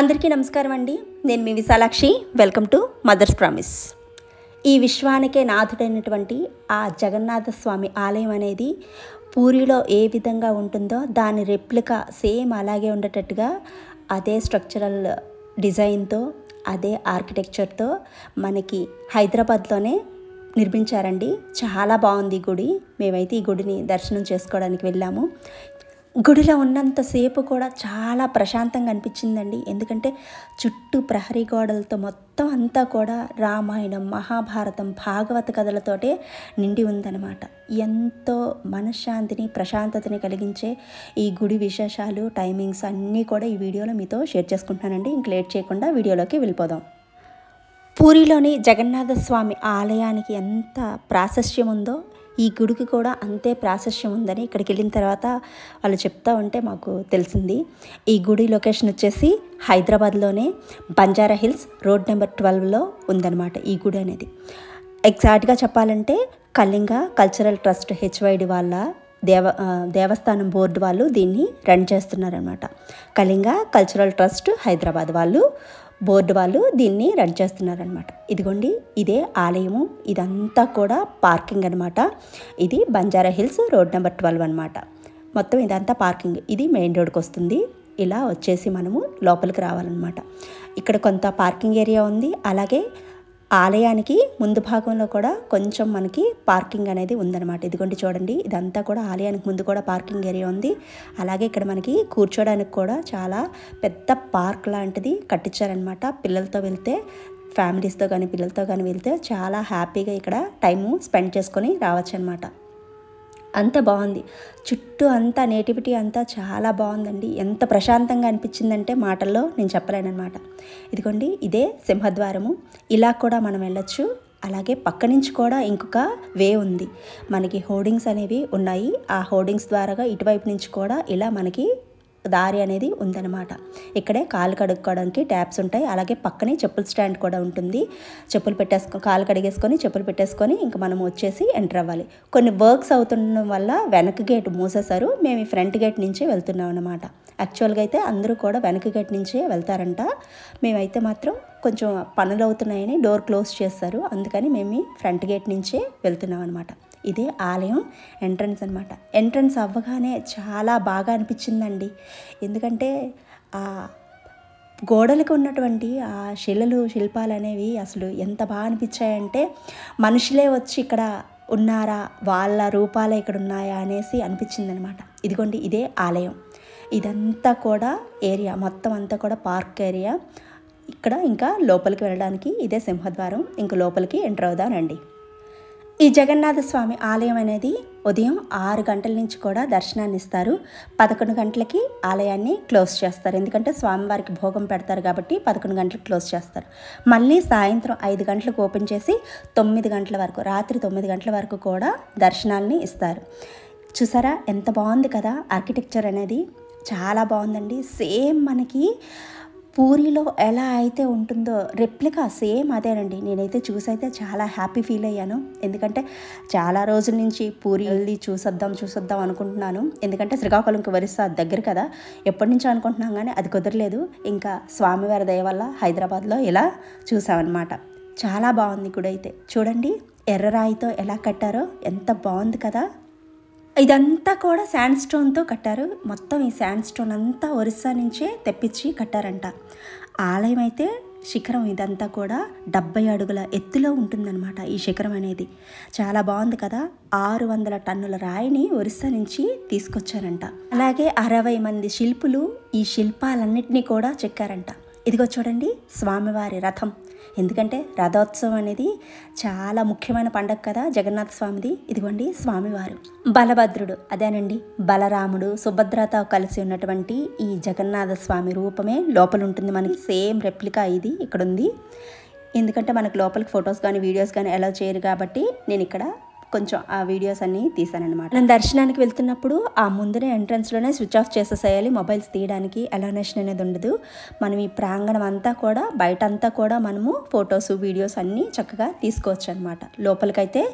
అందరికీ నమస్కారం అండి నేను మీ Vishalakshi welcome to mother's promise ఈ విశ్వానికే నాథుడైనటువంటి ఆ జగన్నాథ స్వామి ఆలయం అనేది పూరిలో ఏ విధంగా ఉంటుందో దాని రెప్లికా సేమ్ అలాగే ఉండేటట్టుగా అదే స్ట్రక్చరల్ డిజైన్తో అదే ఆర్కిటెక్చర్తో మనకి హైదరాబాద్లోనే నిర్మించారండి చాలా బాగుంది గుడి మేమైతే ఈ గుడిని దర్శనం చేసుకోవడానికి వెళ్ళాము గుడిలో ఉన్నంతసేపు కూడా చాలా ప్రశాంతంగా అనిపించిందండి ఎందుకంటే చుట్టూ ప్రహరీ గోడలతో మొత్తం అంతా కూడా రామాయణం మహాభారతం భాగవత కథలతోటే నిండి ఉందన్నమాట ఎంతో మనశ్శాంతిని ప్రశాంతతని కలిగించే ఈ గుడి విశేషాలు టైమింగ్స్ అన్నీ కూడా ఈ వీడియోలో మీతో షేర్ చేసుకుంటున్నానండి ఇంక లేట్ చేయకుండా వీడియోలోకి వెళ్ళిపోదాం పూరిలోని జగన్నాథస్వామి ఆలయానికి ఎంత ప్రాశస్యం ఉందో ఈ గుడికి కూడా అంతే ప్రాశస్యం ఉందని ఇక్కడికి వెళ్ళిన తర్వాత వాళ్ళు చెప్తా ఉంటే మాకు తెలిసింది ఈ గుడి లొకేషన్ వచ్చేసి హైదరాబాద్లోనే బంజారా హిల్స్ రోడ్ నెంబర్ ట్వెల్వ్లో ఉందన్నమాట ఈ గుడి అనేది ఎగ్జాక్ట్గా చెప్పాలంటే కళింగ కల్చరల్ ట్రస్ట్ హెచ్వైడి వాళ్ళ దేవ దేవస్థానం బోర్డు వాళ్ళు దీన్ని రన్ చేస్తున్నారనమాట కళింగ కల్చరల్ ట్రస్ట్ హైదరాబాద్ వాళ్ళు బోర్డు వాళ్ళు దీన్ని రన్ చేస్తున్నారనమాట ఇదిగోండి ఇదే ఆలయము ఇదంతా కూడా పార్కింగ్ అనమాట ఇది Banjara Hills road number twelve అనమాట మొత్తం ఇదంతా పార్కింగ్ ఇది మెయిన్ రోడ్కి వస్తుంది ఇలా వచ్చేసి మనము లోపలికి రావాలన్నమాట ఇక్కడ కొంత పార్కింగ్ ఏరియా ఉంది అలాగే ఆలయానికి ముందు భాగంలో కూడా కొంచెం మనకి పార్కింగ్ అనేది ఉందన్నమాట ఇదిగోండి చూడండి ఇదంతా కూడా ఆలయానికి ముందు కూడా పార్కింగ్ ఏరియా ఉంది అలాగే ఇక్కడ మనకి కూర్చోడానికి కూడా చాలా పెద్ద పార్క్ లాంటిది కట్టించారనమాట పిల్లలతో వెళ్తే ఫ్యామిలీస్తో కానీ పిల్లలతో కానీ వెళ్తే చాలా హ్యాపీగా ఇక్కడ టైము స్పెండ్ చేసుకొని రావచ్చు అనమాట అంత బాగుంది చుట్టూ అంతా నేటివిటీ అంతా చాలా బాగుందండి ఎంత ప్రశాంతంగా అనిపించిందంటే మాటల్లో నేను చెప్పలేనమాట ఇదిగోండి ఇదే సింహద్వారము ఇలా కూడా మనం వెళ్ళొచ్చు అలాగే పక్క నుంచి కూడా ఇంకొక వే ఉంది మనకి హోర్డింగ్స్ అనేవి ఉన్నాయి ఆ హోర్డింగ్స్ ద్వారాగా ఇటువైపు నుంచి కూడా ఇలా మనకి దారి అనేది ఉందన్నమాట ఇక్కడే కాలు కడుక్కోవడానికి ట్యాప్స్ ఉంటాయి అలాగే పక్కనే చెప్పుల స్టాండ్ కూడా ఉంటుంది చెప్పులు పెట్టేసుకో కాలు కడిగేసుకొని చెప్పులు పెట్టేసుకొని ఇంకా మనం వచ్చేసి ఎంటర్ అవ్వాలి కొన్ని వర్క్స్ అవుతుండడం వల్ల వెనక గేట్ మూసేశారు మేము ఈ ఫ్రంట్ గేట్ నుంచే వెళ్తున్నాం అనమాట యాక్చువల్గా అయితే అందరూ కూడా వెనక గేట్ నుంచే వెళ్తారంట మేమైతే మాత్రం కొంచెం పనులు అవుతున్నాయని డోర్ క్లోజ్ చేస్తారు అందుకని మేము ఫ్రంట్ గేట్ నుంచే వెళ్తున్నాం అనమాట ఇదే ఆలయం ఎంట్రన్స్ అనమాట ఎంట్రన్స్ అవ్వగానే చాలా బాగా అనిపించిందండి ఎందుకంటే ఆ గోడలకు ఉన్నటువంటి ఆ శిలలు శిల్పాలు అనేవి అసలు ఎంత బాగా అనిపించాయంటే మనుషులే వచ్చి ఇక్కడ ఉన్నారా వాళ్ళ రూపాలే ఇక్కడ ఉన్నాయా అనేసి అనిపించిందనమాట ఇదిగోండి ఇదే ఆలయం ఇదంతా కూడా ఏరియా మొత్తం అంతా కూడా పార్క్ ఏరియా ఇక్కడ ఇంకా లోపలికి వెళ్ళడానికి ఇదే సింహద్వారం ఇంక లోపలికి ఎంటర్ అవుదానండి ఈ జగన్నాథ స్వామి ఆలయం అనేది ఉదయం ఆరు గంటల నుంచి కూడా దర్శనాన్ని ఇస్తారు పదకొండు గంటలకి ఆలయాన్ని క్లోజ్ చేస్తారు ఎందుకంటే స్వామివారికి భోగం పెడతారు కాబట్టి పదకొండు గంటలకు క్లోజ్ చేస్తారు మళ్ళీ సాయంత్రం ఐదు గంటలకు ఓపెన్ చేసి తొమ్మిది గంటల వరకు రాత్రి తొమ్మిది గంటల వరకు కూడా దర్శనాల్ని ఇస్తారు చూసారా ఎంత బాగుంది కదా ఆర్కిటెక్చర్ అనేది చాలా బాగుందండి సేమ్ మనకి పూరిలో ఎలా అయితే ఉంటుందో రెప్లికా సేమ్ అదేనండి నేనైతే చూసైతే చాలా హ్యాపీ ఫీల్ అయ్యాను ఎందుకంటే చాలా రోజుల నుంచి పూరి వెళ్ళి చూసొద్దాం చూసొద్దాం అనుకుంటున్నాను ఎందుకంటే శ్రీకాకుళంకి వరిస్తా దగ్గర కదా ఎప్పటి నుంచో అనుకుంటున్నాం కానీ అది కుదరలేదు ఇంకా స్వామివారి దయ వల్ల హైదరాబాద్లో ఇలా చూసామన్నమాట చాలా బాగుంది ఇక్కడైతే అయితే చూడండి ఎర్ర రాయితో ఎలా కట్టారో ఎంత బాగుంది కదా ఇదంతా కూడా శాండ్ స్టోన్తో కట్టారు మొత్తం ఈ శాండ్ స్టోన్ అంతా ఒరిస్సా నుంచే తెప్పించి కట్టారంట ఆలయం అయితే శిఖరం ఇదంతా కూడా డెబ్బై అడుగుల ఎత్తులో ఉంటుందన్నమాట ఈ శిఖరం అనేది చాలా బాగుంది కదా ఆరు వందల టన్నుల రాయిని ఒరిస్సా నుంచి తీసుకొచ్చారంట అలాగే అరవై మంది శిల్పులు ఈ శిల్పాలన్నింటినీ కూడా చెక్కారంట ఇదిగో చూడండి స్వామివారి రథం ఎందుకంటే రథోత్సవం అనేది చాలా ముఖ్యమైన పండగ కదా జగన్నాథ స్వామిది ఇదిగోండి స్వామివారు బలభద్రుడు అదేనండి బలరాముడు సుభద్రతో కలిసి ఉన్నటువంటి ఈ జగన్నాథ స్వామి రూపమే లోపల ఉంటుంది మనకి సేమ్ రెప్లికా ఇది ఇక్కడ ఉంది ఎందుకంటే మనకు లోపలికి ఫొటోస్ కానీ వీడియోస్ కానీ అలౌ చేయరు కాబట్టి నేను ఇక్కడ కొంచెం ఆ వీడియోస్ అన్నీ తీసానమాట నేను దర్శనానికి వెళ్తున్నప్పుడు ఆ ముందరే ఎంట్రన్స్లోనే స్విచ్ ఆఫ్ చేసేసేయాలి మొబైల్స్ తీయడానికి అలానేషన్ అనేది ఉండదు మనం ఈ ప్రాంగణం అంతా కూడా బయట అంతా కూడా మనము ఫొటోస్ వీడియోస్ అన్నీ చక్కగా తీసుకోవచ్చు అనమాట లోపలికైతే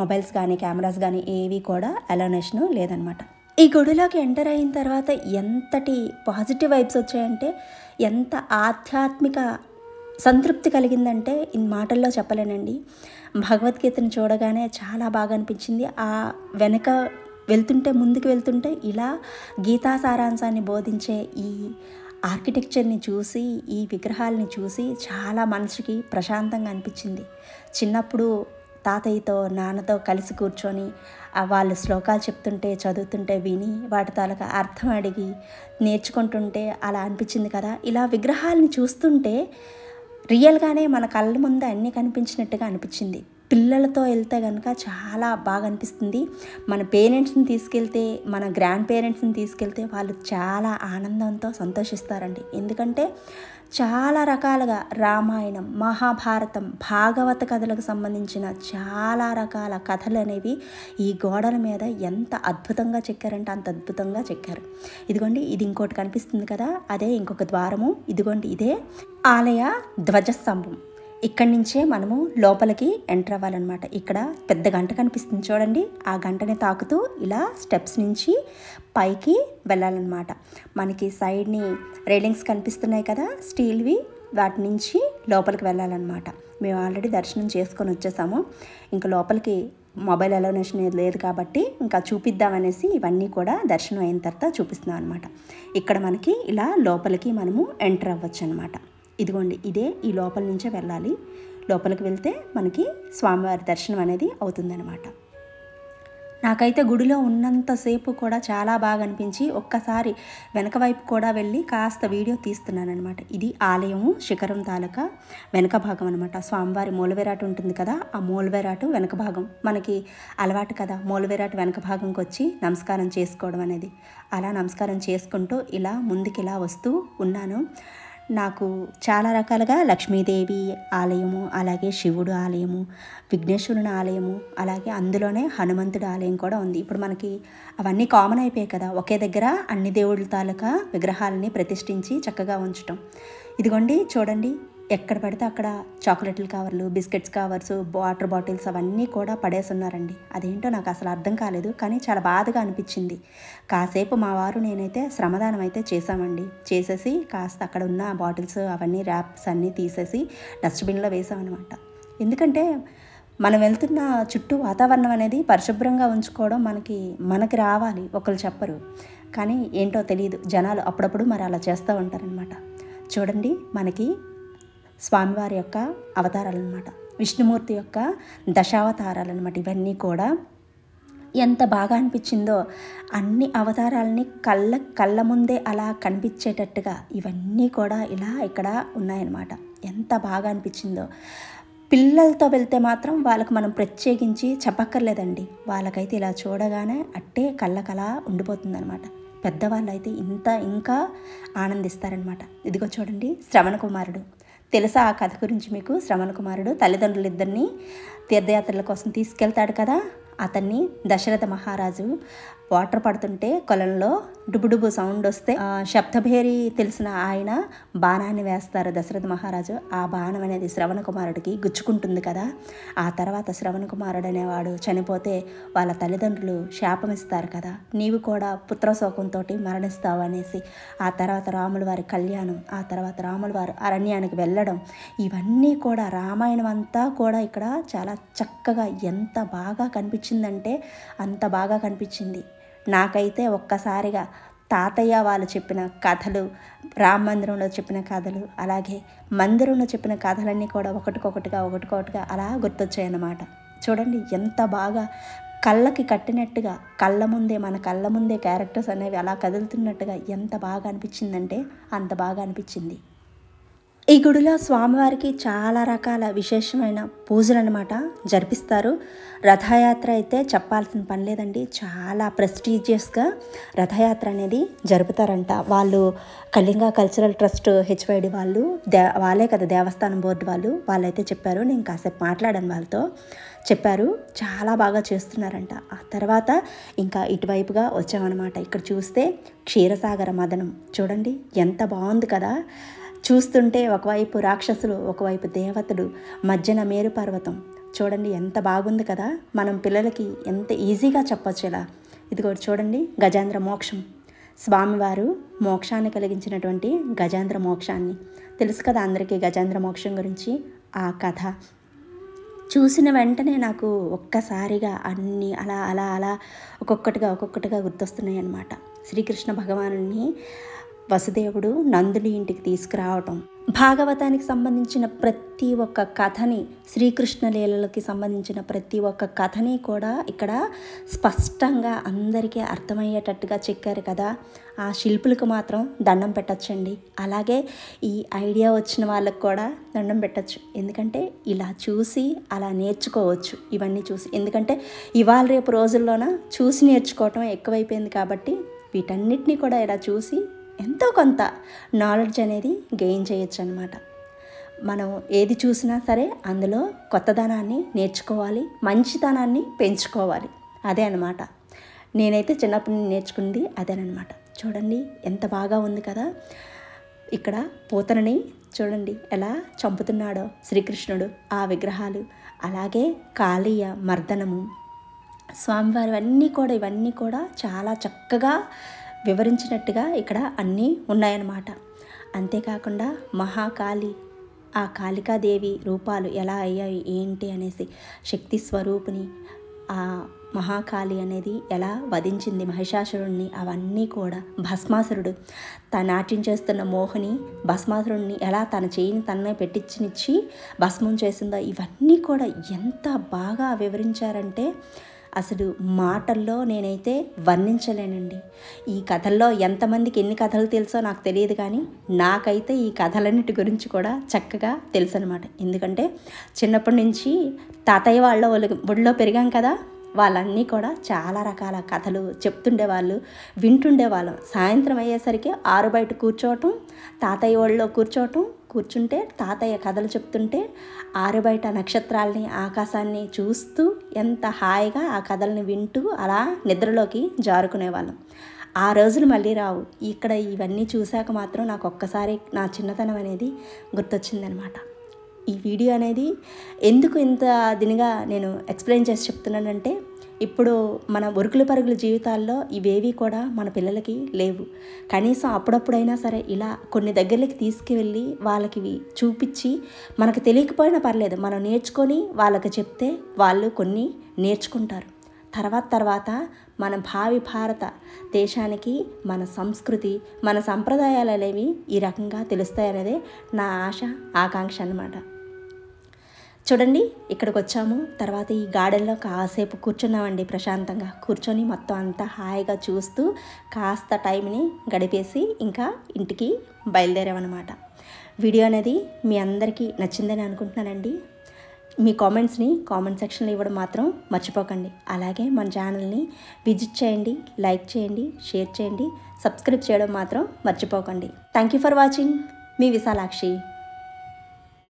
మొబైల్స్ కానీ కెమెరాస్ కానీ ఏవి కూడా అలోనేషన్ లేదనమాట ఈ గుడిలోకి ఎంటర్ అయిన తర్వాత ఎంతటి పాజిటివ్ వైబ్స్ వచ్చాయంటే ఎంత ఆధ్యాత్మిక సంతృప్తి కలిగిందంటే ఇన్ మాటల్లో చెప్పలేనండి భగవద్గీతను చూడగానే చాలా బాగా అనిపించింది ఆ వెనక వెళ్తుంటే ముందుకు వెళ్తుంటే ఇలా గీతా సారాంశాన్ని బోధించే ఈ ఆర్కిటెక్చర్ని చూసి ఈ విగ్రహాలని చూసి చాలా మనసుకి ప్రశాంతంగా అనిపించింది చిన్నప్పుడు తాతయ్యతో నాన్నతో కలిసి కూర్చొని వాళ్ళు శ్లోకాలు చెప్తుంటే చదువుతుంటే విని వాటి తాలూకా అర్థం అడిగి నేర్చుకుంటుంటే అలా అనిపించింది కదా ఇలా విగ్రహాలని చూస్తుంటే రియల్గానే మన కళ్ళ ముందు అన్నీ కనిపించినట్టుగా అనిపించింది పిల్లలతో వెళ్తే కనుక చాలా బాగా అనిపిస్తుంది మన పేరెంట్స్ని తీసుకెళ్తే మన గ్రాండ్ పేరెంట్స్ని తీసుకెళ్తే వాళ్ళు చాలా ఆనందంతో సంతోషిస్తారండి ఎందుకంటే చాలా రకాలుగా రామాయణం మహాభారతం భాగవత కథలకు సంబంధించిన చాలా రకాల కథలు అనేవి ఈ గోడల మీద ఎంత అద్భుతంగా చెక్కారంటే అంత అద్భుతంగా చెక్కారు ఇదిగోండి ఇది ఇంకోటి కనిపిస్తుంది కదా అదే ఇంకొక ద్వారము ఇదిగోండి ఇదే ఆలయ ధ్వజస్తంభం ఇక్కడి నుంచే మనము లోపలికి ఎంటర్ అవ్వాలన్నమాట ఇక్కడ పెద్ద గంట కనిపిస్తుంది చూడండి ఆ గంటని తాకుతూ ఇలా స్టెప్స్ నుంచి పైకి వెళ్ళాలన్నమాట మనకి సైడ్ని రైలింగ్స్ కనిపిస్తున్నాయి కదా స్టీల్వి వాటి నుంచి లోపలికి వెళ్ళాలన్నమాట మేము ఆల్రెడీ దర్శనం చేసుకొని వచ్చేసాము ఇంకా లోపలికి మొబైల్ అలోనేషన్ లేదు కాబట్టి ఇంకా చూపిద్దామనేసి ఇవన్నీ కూడా దర్శనం అయిన తర్వాత చూపిస్తున్నాం అనమాట ఇక్కడ మనకి ఇలా లోపలికి మనము ఎంటర్ అవ్వచ్చు అనమాట ఇదిగోండి ఇదే ఈ లోపల నుంచే వెళ్ళాలి లోపలికి వెళ్తే మనకి స్వామివారి దర్శనం అనేది అవుతుందన్నమాట నాకైతే గుడిలో ఉన్నంతసేపు కూడా చాలా బాగా అనిపించి ఒక్కసారి వెనక వైపు కూడా వెళ్ళి కాస్త వీడియో తీస్తున్నానమాట ఇది ఆలయము శిఖరం తాలూకా వెనక భాగం అనమాట స్వామివారి మూలవేరాట ఉంటుంది కదా ఆ మూలవేరాటు వెనక భాగం మనకి అలవాటు కదా మూలవేరాటు వెనక భాగంకి వచ్చి నమస్కారం చేసుకోవడం అనేది అలా నమస్కారం చేసుకుంటూ ఇలా ముందుకు ఇలా వస్తూ ఉన్నాను నాకు చాలా రకాలుగా లక్ష్మీదేవి ఆలయము అలాగే శివుడు ఆలయము విఘ్నేశ్వరుని ఆలయము అలాగే అందులోనే హనుమంతుడి ఆలయం కూడా ఉంది ఇప్పుడు మనకి అవన్నీ కామన్ అయిపోయాయి కదా ఒకే దగ్గర అన్ని దేవుళ్ళ తాలూకా విగ్రహాలని ప్రతిష్ఠించి చక్కగా ఉంచటం ఇదిగోండి చూడండి ఎక్కడ పడితే అక్కడ చాక్లెట్లు కవర్లు బిస్కెట్స్ కవర్స్ వాటర్ బాటిల్స్ అవన్నీ కూడా పడేస్తున్నారండి అదేంటో నాకు అసలు అర్థం కాలేదు కానీ చాలా బాధగా అనిపించింది కాసేపు మా వారు నేనైతే శ్రమదానం అయితే చేశామండి చేసేసి కాస్త అక్కడ ఉన్న బాటిల్స్ అవన్నీ ర్యాప్స్ అన్నీ తీసేసి డస్ట్బిన్లో వేసామన్నమాట ఎందుకంటే మనం వెళ్తున్న చుట్టూ వాతావరణం అనేది పరిశుభ్రంగా ఉంచుకోవడం మనకి మనకి రావాలి ఒకరు చెప్పరు కానీ ఏంటో తెలియదు జనాలు అప్పుడప్పుడు మరి అలా చేస్తూ ఉంటారనమాట చూడండి మనకి స్వామివారి యొక్క అవతారాలు అనమాట విష్ణుమూర్తి యొక్క దశావతారాలు అనమాట ఇవన్నీ కూడా ఎంత బాగా అనిపించిందో అన్ని అవతారాలని కళ్ళ కళ్ళ ముందే అలా కనిపించేటట్టుగా ఇవన్నీ కూడా ఇలా ఇక్కడ ఉన్నాయన్నమాట ఎంత బాగా అనిపించిందో పిల్లలతో వెళ్తే మాత్రం వాళ్ళకు మనం ప్రత్యేకించి చెప్పక్కర్లేదండి వాళ్ళకైతే ఇలా చూడగానే అట్టే కళ్ళకలా ఉండిపోతుందన్నమాట పెద్దవాళ్ళు అయితే ఇంత ఇంకా ఆనందిస్తారనమాట ఇదిగో చూడండి శ్రవణ కుమారుడు తెలుసా ఆ కథ గురించి మీకు శ్రవణ కుమారుడు తల్లిదండ్రులిద్దరినీ తీర్థయాత్రల కోసం తీసుకెళ్తాడు కదా అతన్ని దశరథ మహారాజు వాటర్ పడుతుంటే కొలంలో డుబుడుబు సౌండ్ వస్తే శబ్దభేరి తెలిసిన ఆయన బాణాన్ని వేస్తారు దశరథ మహారాజు ఆ బాణం అనేది శ్రవణ కుమారుడికి గుచ్చుకుంటుంది కదా ఆ తర్వాత శ్రవణ కుమారుడు అనేవాడు చనిపోతే వాళ్ళ తల్లిదండ్రులు శాపం ఇస్తారు కదా నీవు కూడా పుత్రశోకంతో మరణిస్తావు అనేసి ఆ తర్వాత రాముల వారి కళ్యాణం ఆ తర్వాత రాముల వారు అరణ్యానికి వెళ్ళడం ఇవన్నీ కూడా రామాయణం అంతా కూడా ఇక్కడ చాలా చక్కగా ఎంత బాగా కనిపించింది కనిపించిందంటే అంత బాగా కనిపించింది నాకైతే ఒక్కసారిగా తాతయ్య వాళ్ళు చెప్పిన కథలు రామ మందిరంలో చెప్పిన కథలు అలాగే మందిరంలో చెప్పిన కథలన్నీ కూడా ఒకటికొకటిగా ఒకటికొకటిగా అలా గుర్తొచ్చాయన్నమాట చూడండి ఎంత బాగా కళ్ళకి కట్టినట్టుగా కళ్ళ ముందే మన కళ్ళ ముందే క్యారెక్టర్స్ అనేవి అలా కదులుతున్నట్టుగా ఎంత బాగా అనిపించిందంటే అంత బాగా అనిపించింది ఈ గుడిలో స్వామివారికి చాలా రకాల విశేషమైన పూజలు అనమాట జరిపిస్తారు రథయాత్ర అయితే చెప్పాల్సిన పని లేదండి చాలా ప్రెస్టీజియస్గా రథయాత్ర అనేది జరుపుతారంట వాళ్ళు కళింగ కల్చరల్ ట్రస్ట్ హెచ్వైడి వాళ్ళు దే వాళ్ళే కదా దేవస్థానం బోర్డు వాళ్ళు వాళ్ళైతే చెప్పారు నేను కాసేపు మాట్లాడాను వాళ్ళతో చెప్పారు చాలా బాగా చేస్తున్నారంట ఆ తర్వాత ఇంకా ఇటువైపుగా వచ్చామన్నమాట ఇక్కడ చూస్తే క్షీరసాగర మదనం చూడండి ఎంత బాగుంది కదా చూస్తుంటే ఒకవైపు రాక్షసులు ఒకవైపు దేవతలు మధ్యన మేరు పర్వతం చూడండి ఎంత బాగుంది కదా మనం పిల్లలకి ఎంత ఈజీగా చెప్పచ్చు ఇలా ఇదిగోటి చూడండి గజేంద్ర మోక్షం స్వామివారు మోక్షాన్ని కలిగించినటువంటి గజేంద్ర మోక్షాన్ని తెలుసు కదా అందరికీ గజేంద్ర మోక్షం గురించి ఆ కథ చూసిన వెంటనే నాకు ఒక్కసారిగా అన్నీ అలా అలా అలా ఒక్కొక్కటిగా ఒక్కొక్కటిగా గుర్తొస్తున్నాయి అన్నమాట శ్రీకృష్ణ భగవాను వసుదేవుడు నందుని ఇంటికి తీసుకురావటం భాగవతానికి సంబంధించిన ప్రతి ఒక్క కథని శ్రీకృష్ణ లీలలకి సంబంధించిన ప్రతి ఒక్క కథని కూడా ఇక్కడ స్పష్టంగా అందరికీ అర్థమయ్యేటట్టుగా చెక్కారు కదా ఆ శిల్పులకు మాత్రం దండం పెట్టచ్చండి అలాగే ఈ ఐడియా వచ్చిన వాళ్ళకు కూడా దండం పెట్టచ్చు ఎందుకంటే ఇలా చూసి అలా నేర్చుకోవచ్చు ఇవన్నీ చూసి ఎందుకంటే ఇవాళ రేపు రోజుల్లోన చూసి నేర్చుకోవటం ఎక్కువైపోయింది కాబట్టి వీటన్నిటిని కూడా ఇలా చూసి ఎంతో కొంత నాలెడ్జ్ అనేది గెయిన్ చేయొచ్చు అనమాట మనం ఏది చూసినా సరే అందులో కొత్తదనాన్ని నేర్చుకోవాలి మంచితనాన్ని పెంచుకోవాలి అదే అనమాట నేనైతే చిన్నప్పటి నుండి నేర్చుకుంది అదేనమాట చూడండి ఎంత బాగా ఉంది కదా ఇక్కడ పూతనని చూడండి ఎలా చంపుతున్నాడో శ్రీకృష్ణుడు ఆ విగ్రహాలు అలాగే కాళీయ మర్దనము స్వామివారి అన్నీ కూడా ఇవన్నీ కూడా చాలా చక్కగా వివరించినట్టుగా ఇక్కడ అన్నీ ఉన్నాయన్నమాట అంతేకాకుండా మహాకాళి ఆ కాళికాదేవి రూపాలు ఎలా అయ్యాయి ఏంటి అనేసి శక్తి స్వరూపిణి ఆ మహాకాళి అనేది ఎలా వధించింది మహిషాసురుణ్ణి అవన్నీ కూడా భస్మాసురుడు తను నాట్యం చేస్తున్న మోహిని భస్మాసురుణ్ణి ఎలా తన చేయిని తననే పెట్టించినిచ్చి భస్మం చేసిందో ఇవన్నీ కూడా ఎంత బాగా వివరించారంటే అసలు మాటల్లో నేనైతే వర్ణించలేనండి ఈ కథల్లో ఎంతమందికి ఎన్ని కథలు తెలుసో నాకు తెలియదు కానీ నాకైతే ఈ కథలన్నిటి గురించి కూడా చక్కగా తెలుసు అనమాట ఎందుకంటే చిన్నప్పటి నుంచి తాతయ్య వాళ్ళ ఒడిలో పెరిగాం కదా వాళ్ళన్నీ కూడా చాలా రకాల కథలు చెప్తుండేవాళ్ళు వింటుండేవాళ్ళం సాయంత్రం అయ్యేసరికి ఆరు బయట కూర్చోవటం తాతయ్య ఒళ్ళో కూర్చోవటం కూర్చుంటే తాతయ్య కథలు చెప్తుంటే ఆరుబయట నక్షత్రాల్ని ఆకాశాన్ని చూస్తూ ఎంత హాయిగా ఆ కథల్ని వింటూ అలా నిద్రలోకి జారుకునేవాళ్ళం ఆ రోజులు మళ్ళీ రావు ఇక్కడ ఇవన్నీ చూశాక మాత్రం నాకు ఒక్కసారి నా చిన్నతనం అనేది గుర్తొచ్చిందనమాట ఈ వీడియో అనేది ఎందుకు ఇంత దినిగా నేను ఎక్స్ప్లెయిన్ చేసి చెప్తున్నానంటే ఇప్పుడు మన ఉరుకులు పరుగుల జీవితాల్లో ఇవేవి కూడా మన పిల్లలకి లేవు కనీసం అప్పుడప్పుడైనా సరే ఇలా కొన్ని దగ్గరికి తీసుకువెళ్ళి వాళ్ళకి చూపించి మనకు తెలియకపోయినా పర్లేదు మనం నేర్చుకొని వాళ్ళకి చెప్తే వాళ్ళు కొన్ని నేర్చుకుంటారు తర్వాత తర్వాత మన భావి భారత దేశానికి మన సంస్కృతి మన సంప్రదాయాలు అనేవి ఈ రకంగా తెలుస్తాయనేదే నా ఆశ ఆకాంక్ష అనమాట చూడండి ఇక్కడికి వచ్చాము తర్వాత ఈ గార్డెన్లో కాసేపు కూర్చున్నామండి ప్రశాంతంగా కూర్చొని మొత్తం అంతా హాయిగా చూస్తూ కాస్త టైంని గడిపేసి ఇంకా ఇంటికి బయలుదేరామన్నమాట వీడియో అనేది మీ అందరికీ నచ్చిందని అనుకుంటున్నానండి మీ కామెంట్స్ని కామెంట్ సెక్షన్లో ఇవ్వడం మాత్రం మర్చిపోకండి అలాగే మన ఛానల్ని విజిట్ చేయండి లైక్ చేయండి షేర్ చేయండి సబ్స్క్రైబ్ చేయడం మాత్రం మర్చిపోకండి థ్యాంక్ యూ ఫర్ వాచింగ్ మీ విశాలాక్షి